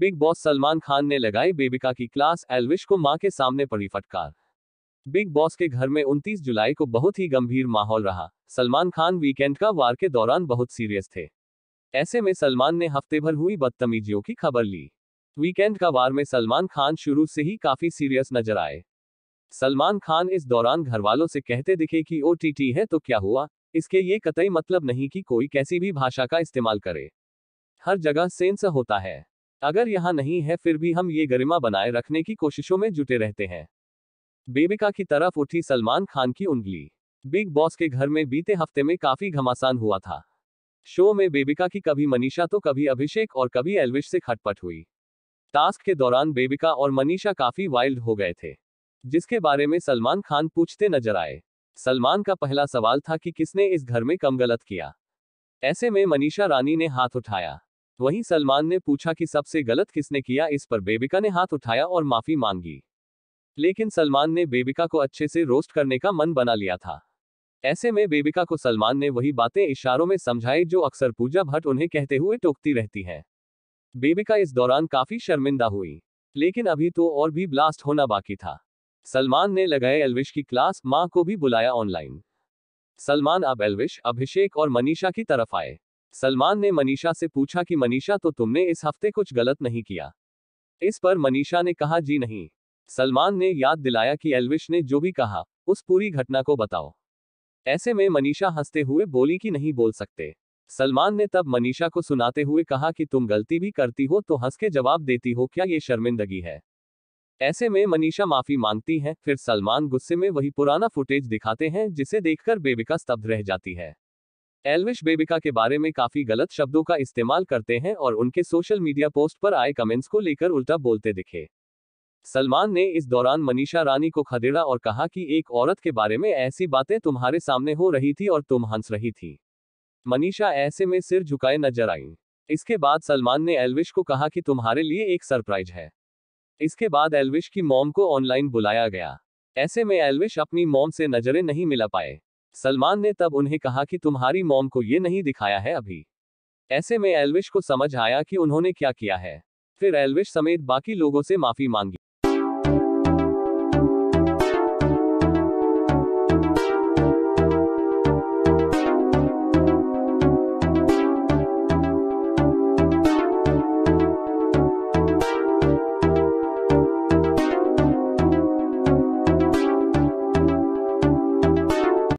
big boss Salman Khan ने लगाई बेबिका की क्लास एलविश को मां के सामने पड़ी फटकार बिग बॉस के घर में 29 जुलाई को बहुत ही गंभीर माहौल रहा सलमान खान वीकेंड का वार के दौरान बहुत सीरियस थे ऐसे में सलमान ने हफ्ते भर हुई बदतमीजियों की खबर ली वीकेंड का वार में सलमान खान शुरू से ही काफी सीरियस नजर आए सलमान खान इस दौरान घर वालों से कहते दिखे कि ओ है तो क्या हुआ इसके ये कतई मतलब नहीं कि कोई कैसी भी भाषा का इस्तेमाल करे हर जगह सेंस होता है अगर यहाँ नहीं है फिर भी हम ये गरिमा बनाए रखने की कोशिशों में जुटे रहते हैं बेबिका की तरफ उठी सलमान खान की उंगली बिग बॉस के घर में बीते हफ्ते में काफी घमासान हुआ था शो में बेबिका की कभी मनीषा तो कभी अभिषेक और कभी एलविश से खटपट हुई टास्क के दौरान बेबिका और मनीषा काफी वाइल्ड हो गए थे जिसके बारे में सलमान खान पूछते नजर आए सलमान का पहला सवाल था कि किसने इस घर में कम गलत किया ऐसे में मनीषा रानी ने हाथ उठाया वहीं सलमान ने पूछा कि सबसे गलत किसने किया इस पर बेबिका ने हाथ उठाया और माफी मांगी लेकिन सलमान ने बेबिका को अच्छे से रोस्ट करने का मन बना लिया था ऐसे में बेबिका को सलमान ने वही बातें इशारों में समझाई जो अक्सर पूजा भट्ट उन्हें कहते हुए टोकती रहती हैं बेबिका इस दौरान काफी शर्मिंदा हुई लेकिन अभी तो और भी ब्लास्ट होना बाकी था सलमान ने लगाए एलविश की क्लास माँ को भी बुलाया ऑनलाइन सलमान अब एलविश अभिषेक और मनीषा की तरफ आए सलमान ने मनीषा से पूछा कि मनीषा तो तुमने इस हफ्ते कुछ गलत नहीं किया इस पर मनीषा ने कहा जी नहीं सलमान ने याद दिलाया कि एलविश ने जो भी कहा उस पूरी घटना को बताओ ऐसे में मनीषा हंसते हुए बोली कि नहीं बोल सकते सलमान ने तब मनीषा को सुनाते हुए कहा कि तुम गलती भी करती हो तो हंस के जवाब देती हो क्या ये शर्मिंदगी है ऐसे में मनीषा माफी मांगती है फिर सलमान गुस्से में वही पुराना फुटेज दिखाते हैं जिसे देखकर बेबिका स्तब्ध रह जाती है एलविश बेबिका के बारे में काफी गलत शब्दों का इस्तेमाल करते हैं और उनके सोशल मीडिया पोस्ट पर आए कमेंट्स को लेकर उल्टा बोलते दिखे सलमान ने इस दौरान मनीषा रानी को खदेड़ा और कहा कि एक औरत के बारे में ऐसी बातें तुम्हारे सामने हो रही थी और तुम हंस रही थी मनीषा ऐसे में सिर झुकाए नजर आई इसके बाद सलमान ने एलविश को कहा कि तुम्हारे लिए एक सरप्राइज है इसके बाद एलविश की मॉम को ऑनलाइन बुलाया गया ऐसे में एलविश अपनी मॉम से नजरें नहीं मिला पाए सलमान ने तब उन्हें कहा कि तुम्हारी मॉम को ये नहीं दिखाया है अभी ऐसे में एलविश को समझ आया कि उन्होंने क्या किया है फिर एलविश समेत बाकी लोगों से माफी मांगी